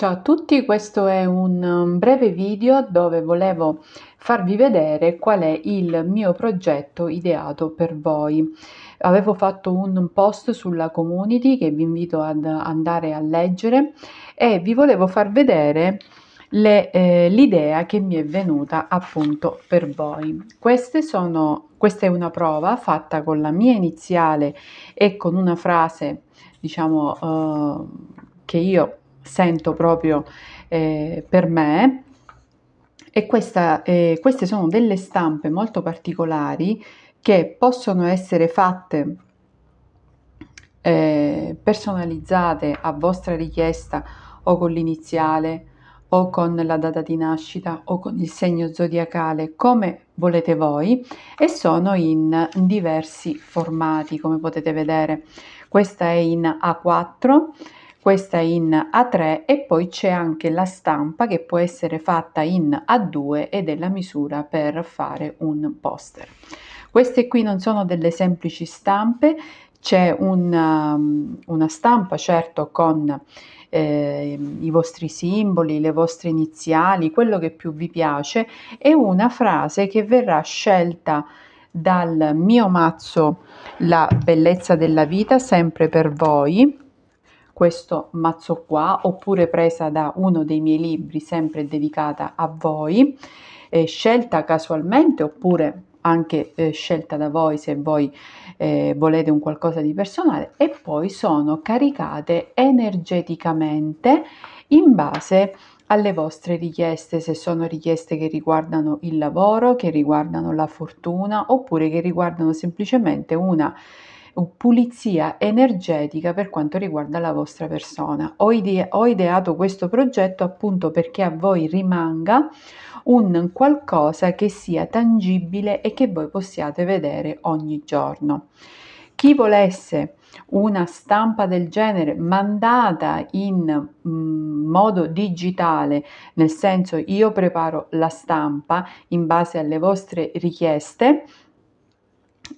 Ciao a tutti, questo è un um, breve video dove volevo farvi vedere qual è il mio progetto ideato per voi. Avevo fatto un post sulla community che vi invito ad andare a leggere e vi volevo far vedere eh, l'idea eh, che mi è venuta appunto per voi. Queste Sono, questa è una prova fatta con la mia iniziale e con una frase, diciamo, eh, che io sento proprio eh, per me. E questa, eh, queste sono delle stampe molto particolari che possono essere fatte eh, personalizzate a vostra richiesta o con l'iniziale o con la data di nascita o con il segno zodiacale come volete voi e sono in diversi formati come potete vedere questa è in A4 questa in A3 e poi c'è anche la stampa che può essere fatta in A2 ed è la misura per fare un poster. Queste qui non sono delle semplici stampe, c'è una, um, una stampa certo con eh, i vostri simboli, le vostre iniziali, quello che più vi piace e una frase che verrà scelta dal mio mazzo La bellezza della vita sempre per voi questo mazzo qua, oppure presa da uno dei miei libri sempre dedicata a voi, eh, scelta casualmente oppure anche eh, scelta da voi se voi eh, volete un qualcosa di personale e poi sono caricate energeticamente in base alle vostre richieste, se sono richieste che riguardano il lavoro, che riguardano la fortuna oppure che riguardano semplicemente una pulizia energetica per quanto riguarda la vostra persona. Ho, ide- ho ideato questo progetto appunto perché a voi rimanga un qualcosa che sia tangibile e che voi possiate vedere ogni giorno. Chi volesse una stampa del genere mandata in mm, modo digitale, nel senso io preparo la stampa in base alle vostre richieste,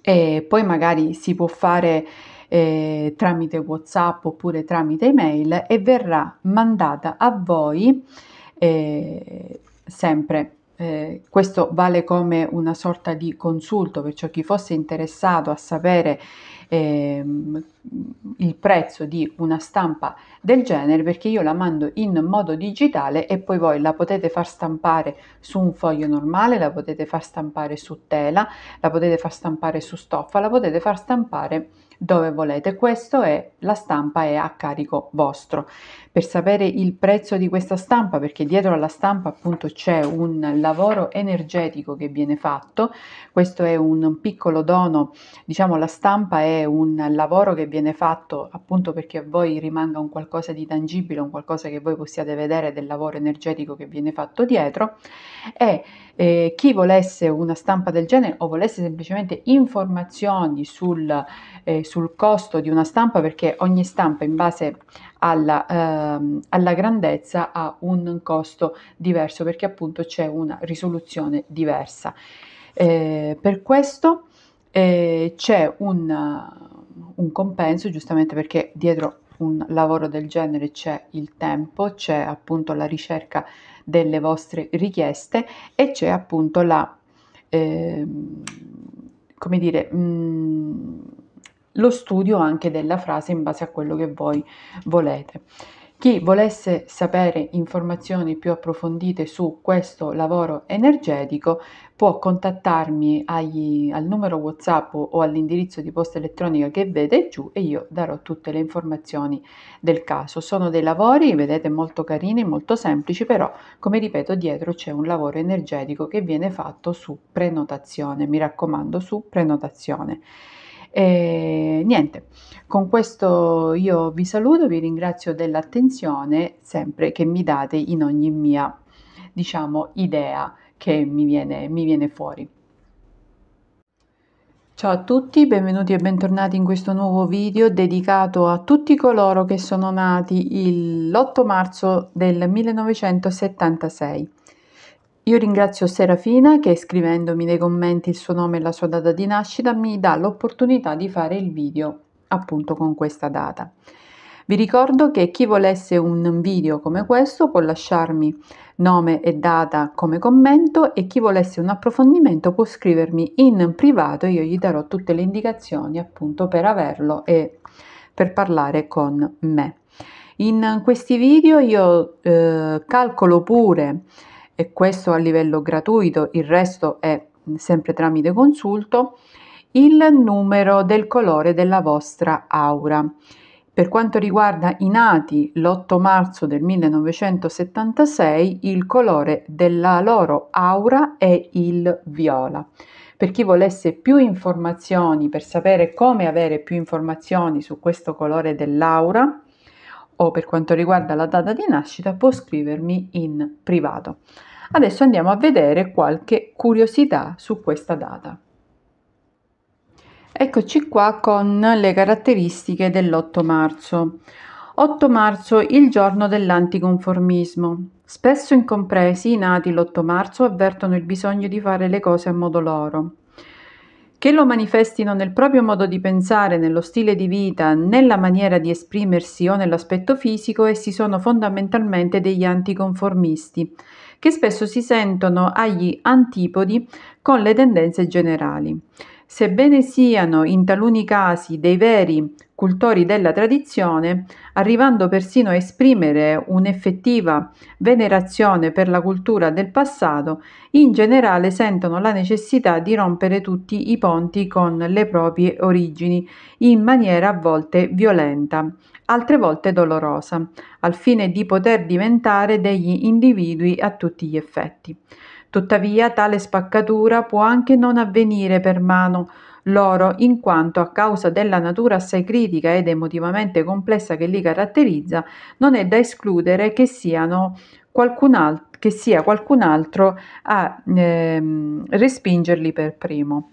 e poi magari si può fare eh, tramite WhatsApp oppure tramite email e verrà mandata a voi eh, sempre. Eh, questo vale come una sorta di consulto, perciò chi fosse interessato a sapere ehm, il prezzo di una stampa del genere perché io la mando in modo digitale e poi voi la potete far stampare su un foglio normale, la potete far stampare su tela, la potete far stampare su stoffa, la potete far stampare dove volete. Questo è la stampa è a carico vostro. Per sapere il prezzo di questa stampa, perché dietro alla stampa appunto c'è un lavoro energetico che viene fatto, questo è un piccolo dono, diciamo la stampa è un lavoro che viene fatto appunto perché a voi rimanga un qualcosa di tangibile, un qualcosa che voi possiate vedere del lavoro energetico che viene fatto dietro e eh, chi volesse una stampa del genere o volesse semplicemente informazioni sul eh, sul costo di una stampa perché ogni stampa in base alla, ehm, alla, grandezza ha un costo diverso perché appunto c'è una risoluzione diversa. Eh, per questo eh, c'è un, un compenso giustamente perché dietro un lavoro del genere c'è il tempo, c'è appunto la ricerca delle vostre richieste e c'è appunto la, eh, come dire, mh, mm, lo studio anche della frase in base a quello che voi volete. Chi volesse sapere informazioni più approfondite su questo lavoro energetico può contattarmi agli, al numero WhatsApp o all'indirizzo di posta elettronica che vede giù e io darò tutte le informazioni del caso. Sono dei lavori, vedete, molto carini, molto semplici, però come ripeto dietro c'è un lavoro energetico che viene fatto su prenotazione, mi raccomando, su prenotazione. E niente, con questo io vi saluto, vi ringrazio dell'attenzione sempre che mi date in ogni mia, diciamo, idea che mi viene, mi viene fuori. Ciao a tutti, benvenuti e bentornati in questo nuovo video dedicato a tutti coloro che sono nati l'8 marzo del 1976. Io ringrazio Serafina che scrivendomi nei commenti il suo nome e la sua data di nascita mi dà l'opportunità di fare il video appunto con questa data. Vi ricordo che chi volesse un video come questo può lasciarmi nome e data come commento e chi volesse un approfondimento può scrivermi in privato, e io gli darò tutte le indicazioni appunto per averlo e per parlare con me. In questi video io eh, calcolo pure e questo a livello gratuito, il resto è sempre tramite consulto, il numero del colore della vostra aura. Per quanto riguarda i nati l'8 marzo del 1976, il colore della loro aura è il viola. Per chi volesse più informazioni, per sapere come avere più informazioni su questo colore dell'aura, o per quanto riguarda la data di nascita può scrivermi in privato. Adesso andiamo a vedere qualche curiosità su questa data. Eccoci qua con le caratteristiche dell'8 marzo. 8 marzo, il giorno dell'anticonformismo. Spesso incompresi i nati l'8 marzo avvertono il bisogno di fare le cose a modo loro che lo manifestino nel proprio modo di pensare, nello stile di vita, nella maniera di esprimersi o nell'aspetto fisico, essi sono fondamentalmente degli anticonformisti, che spesso si sentono agli antipodi con le tendenze generali. Sebbene siano in taluni casi dei veri cultori della tradizione, arrivando persino a esprimere un'effettiva venerazione per la cultura del passato, in generale sentono la necessità di rompere tutti i ponti con le proprie origini in maniera a volte violenta, altre volte dolorosa, al fine di poter diventare degli individui a tutti gli effetti. Tuttavia tale spaccatura può anche non avvenire per mano loro in quanto a causa della natura assai critica ed emotivamente complessa che li caratterizza, non è da escludere che, qualcun al- che sia qualcun altro a ehm, respingerli per primo.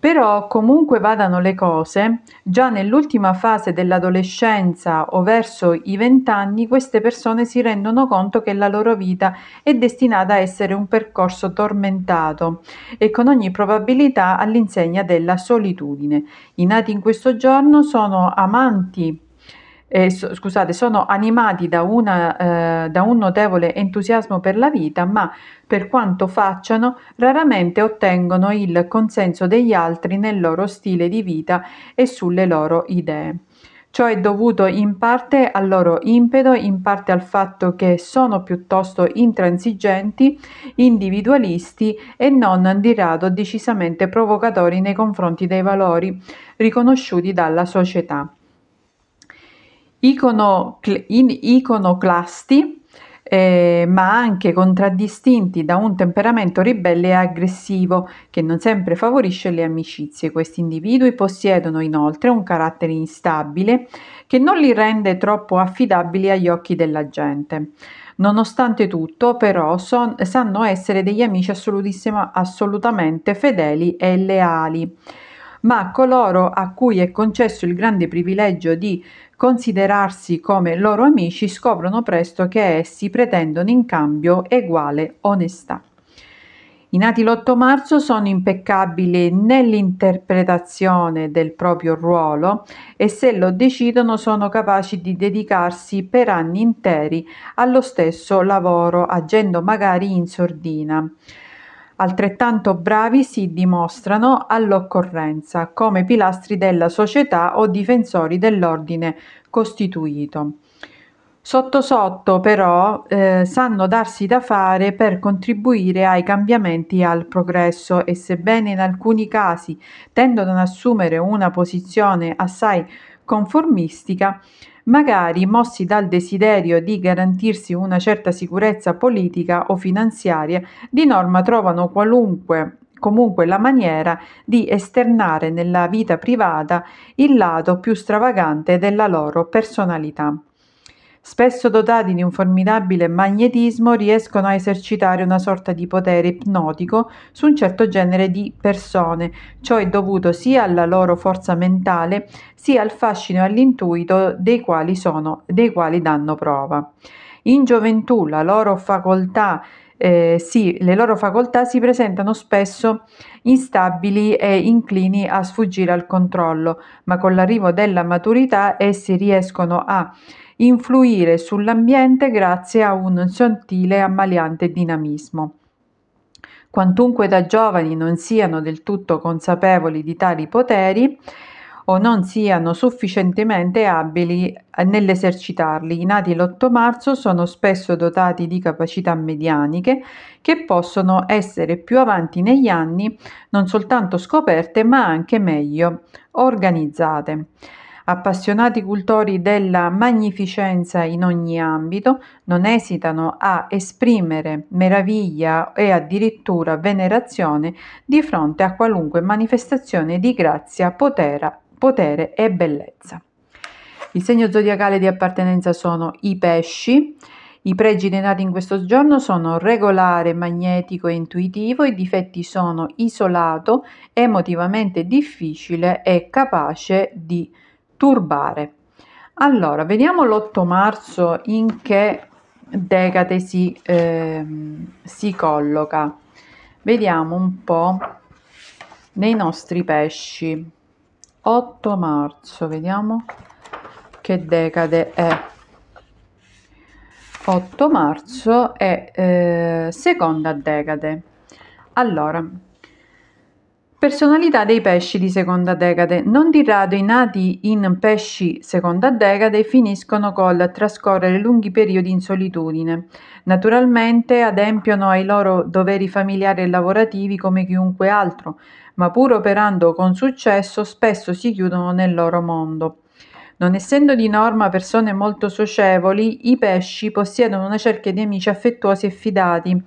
Però comunque vadano le cose, già nell'ultima fase dell'adolescenza o verso i vent'anni queste persone si rendono conto che la loro vita è destinata a essere un percorso tormentato e con ogni probabilità all'insegna della solitudine. I nati in questo giorno sono amanti eh, so, scusate, sono animati da, una, eh, da un notevole entusiasmo per la vita, ma per quanto facciano, raramente ottengono il consenso degli altri nel loro stile di vita e sulle loro idee. Ciò è dovuto in parte al loro impeto, in parte al fatto che sono piuttosto intransigenti, individualisti e non di rado decisamente provocatori nei confronti dei valori riconosciuti dalla società. Icono, iconoclasti, eh, ma anche contraddistinti da un temperamento ribelle e aggressivo che non sempre favorisce le amicizie. Questi individui possiedono inoltre un carattere instabile che non li rende troppo affidabili agli occhi della gente. Nonostante tutto, però, son, sanno essere degli amici assolutamente fedeli e leali ma coloro a cui è concesso il grande privilegio di considerarsi come loro amici scoprono presto che essi pretendono in cambio eguale onestà. I nati l'8 marzo sono impeccabili nell'interpretazione del proprio ruolo e se lo decidono sono capaci di dedicarsi per anni interi allo stesso lavoro, agendo magari in sordina. Altrettanto bravi si dimostrano all'occorrenza come pilastri della società o difensori dell'ordine costituito. Sotto sotto però eh, sanno darsi da fare per contribuire ai cambiamenti e al progresso e sebbene in alcuni casi tendono ad assumere una posizione assai conformistica, magari mossi dal desiderio di garantirsi una certa sicurezza politica o finanziaria, di norma trovano qualunque comunque la maniera di esternare nella vita privata il lato più stravagante della loro personalità spesso dotati di un formidabile magnetismo, riescono a esercitare una sorta di potere ipnotico su un certo genere di persone. Ciò è dovuto sia alla loro forza mentale, sia al fascino e all'intuito dei quali, sono, dei quali danno prova. In gioventù la loro facoltà eh, sì, le loro facoltà si presentano spesso instabili e inclini a sfuggire al controllo, ma con l'arrivo della maturità essi riescono a influire sull'ambiente grazie a un sottile e ammaliante dinamismo. Quantunque da giovani non siano del tutto consapevoli di tali poteri, o non siano sufficientemente abili nell'esercitarli. I nati l'8 marzo sono spesso dotati di capacità medianiche che possono essere più avanti negli anni non soltanto scoperte ma anche meglio organizzate appassionati cultori della magnificenza in ogni ambito, non esitano a esprimere meraviglia e addirittura venerazione di fronte a qualunque manifestazione di grazia, potera, potere e bellezza. Il segno zodiacale di appartenenza sono i pesci. I pregi denati in questo giorno sono regolare, magnetico e intuitivo, i difetti sono isolato, emotivamente difficile e capace di turbare. Allora, vediamo l'8 marzo in che decade si, eh, si colloca. Vediamo un po' nei nostri pesci. 8 marzo, vediamo che decade è. 8 marzo è eh, seconda decade. Allora, Personalità dei pesci di seconda decade. Non di rado i nati in pesci seconda decade finiscono col trascorrere lunghi periodi in solitudine. Naturalmente adempiono ai loro doveri familiari e lavorativi come chiunque altro, ma pur operando con successo spesso si chiudono nel loro mondo. Non essendo di norma persone molto socievoli, i pesci possiedono una cerchia di amici affettuosi e fidati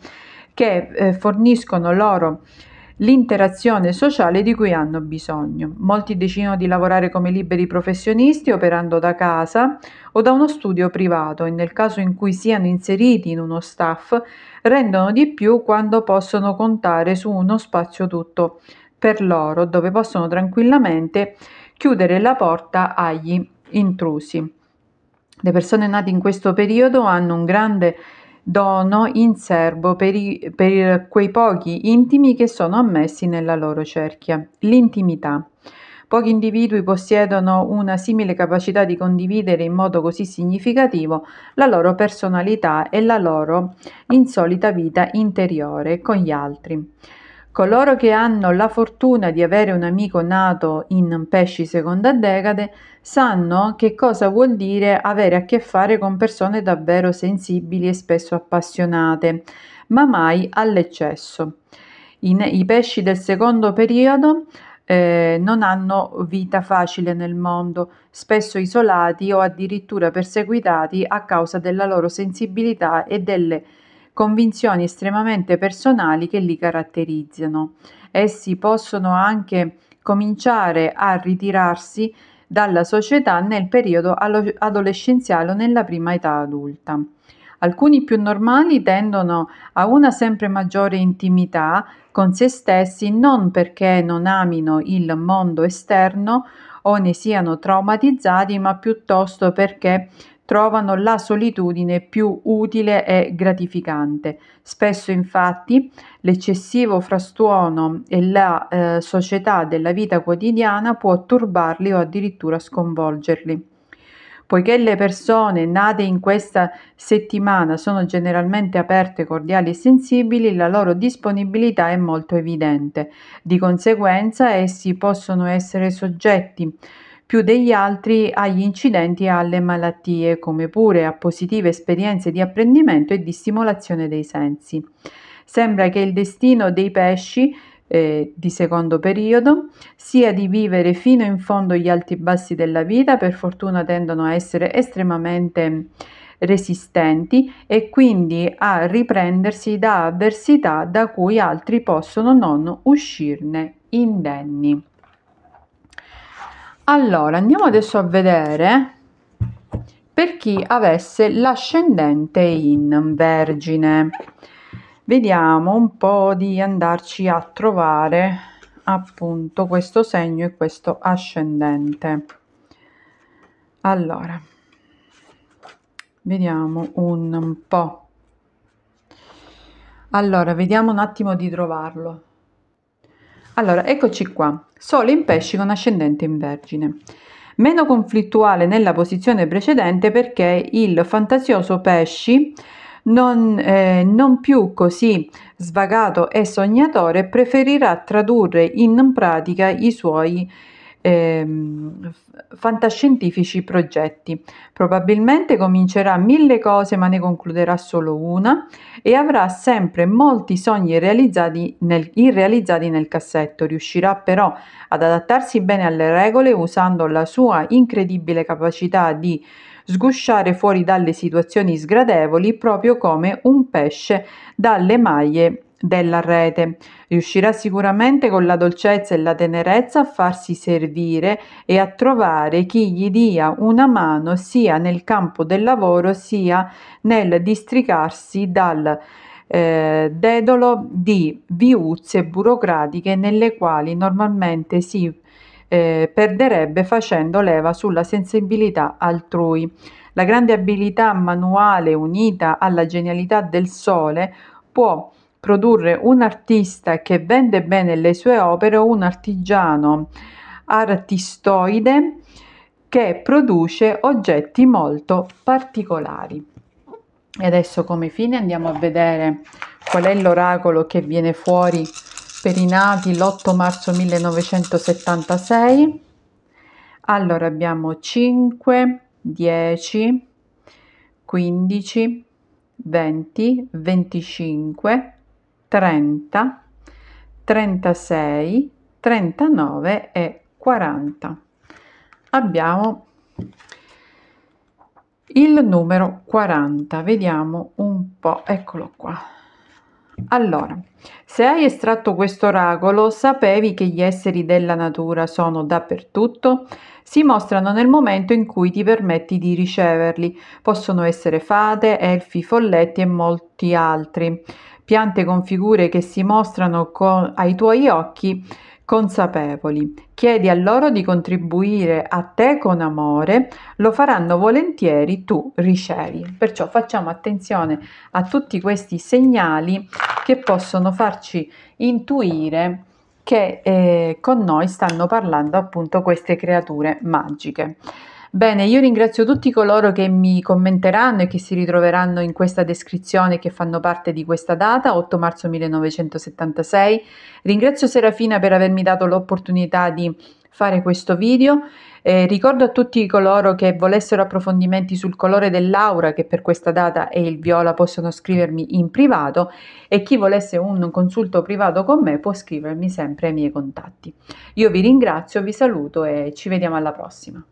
che eh, forniscono loro l'interazione sociale di cui hanno bisogno. Molti decidono di lavorare come liberi professionisti operando da casa o da uno studio privato e nel caso in cui siano inseriti in uno staff rendono di più quando possono contare su uno spazio tutto per loro dove possono tranquillamente chiudere la porta agli intrusi. Le persone nate in questo periodo hanno un grande dono in serbo per, i, per quei pochi intimi che sono ammessi nella loro cerchia. L'intimità. Pochi individui possiedono una simile capacità di condividere in modo così significativo la loro personalità e la loro insolita vita interiore con gli altri. Coloro che hanno la fortuna di avere un amico nato in pesci seconda decade sanno che cosa vuol dire avere a che fare con persone davvero sensibili e spesso appassionate, ma mai all'eccesso. In, I pesci del secondo periodo eh, non hanno vita facile nel mondo, spesso isolati o addirittura perseguitati a causa della loro sensibilità e delle convinzioni estremamente personali che li caratterizzano. Essi possono anche cominciare a ritirarsi dalla società nel periodo adolescenziale o nella prima età adulta. Alcuni più normali tendono a una sempre maggiore intimità con se stessi non perché non amino il mondo esterno o ne siano traumatizzati, ma piuttosto perché trovano la solitudine più utile e gratificante. Spesso infatti l'eccessivo frastuono e la eh, società della vita quotidiana può turbarli o addirittura sconvolgerli. Poiché le persone nate in questa settimana sono generalmente aperte, cordiali e sensibili, la loro disponibilità è molto evidente. Di conseguenza essi possono essere soggetti più degli altri agli incidenti e alle malattie, come pure a positive esperienze di apprendimento e di stimolazione dei sensi. Sembra che il destino dei pesci eh, di secondo periodo sia di vivere fino in fondo gli alti e bassi della vita, per fortuna tendono a essere estremamente resistenti e quindi a riprendersi da avversità da cui altri possono non uscirne indenni. Allora, andiamo adesso a vedere per chi avesse l'ascendente in Vergine. Vediamo un po' di andarci a trovare appunto questo segno e questo ascendente. Allora, vediamo un po'. Allora, vediamo un attimo di trovarlo. Allora, eccoci qua. Sole in pesci con ascendente in vergine. Meno conflittuale nella posizione precedente perché il fantasioso pesci non, eh, non più così svagato e sognatore preferirà tradurre in pratica i suoi ehm, fantascientifici progetti. Probabilmente comincerà mille cose ma ne concluderà solo una e avrà sempre molti sogni realizzati nel, irrealizzati nel cassetto. Riuscirà però ad adattarsi bene alle regole usando la sua incredibile capacità di sgusciare fuori dalle situazioni sgradevoli proprio come un pesce dalle maglie della rete. Riuscirà sicuramente con la dolcezza e la tenerezza a farsi servire e a trovare chi gli dia una mano sia nel campo del lavoro sia nel districarsi dal eh, dedolo di viuzze burocratiche nelle quali normalmente si eh, perderebbe facendo leva sulla sensibilità altrui. La grande abilità manuale unita alla genialità del sole può produrre un artista che vende bene le sue opere o un artigiano artistoide che produce oggetti molto particolari. E adesso come fine andiamo a vedere qual è l'oracolo che viene fuori per i nati l'8 marzo 1976. Allora abbiamo 5, 10, 15, 20, 25, 30, 36, 39 e 40. Abbiamo il numero 40, vediamo un po', eccolo qua. Allora, se hai estratto questo oracolo, sapevi che gli esseri della natura sono dappertutto? Si mostrano nel momento in cui ti permetti di riceverli. Possono essere fate, elfi, folletti e molti altri piante con figure che si mostrano con, ai tuoi occhi consapevoli. Chiedi a loro di contribuire a te con amore, lo faranno volentieri, tu ricevi. Perciò facciamo attenzione a tutti questi segnali che possono farci intuire che eh, con noi stanno parlando appunto queste creature magiche. Bene, io ringrazio tutti coloro che mi commenteranno e che si ritroveranno in questa descrizione che fanno parte di questa data, 8 marzo 1976. Ringrazio Serafina per avermi dato l'opportunità di fare questo video. Eh, ricordo a tutti coloro che volessero approfondimenti sul colore dell'aura, che per questa data è il viola, possono scrivermi in privato e chi volesse un consulto privato con me può scrivermi sempre ai miei contatti. Io vi ringrazio, vi saluto e ci vediamo alla prossima.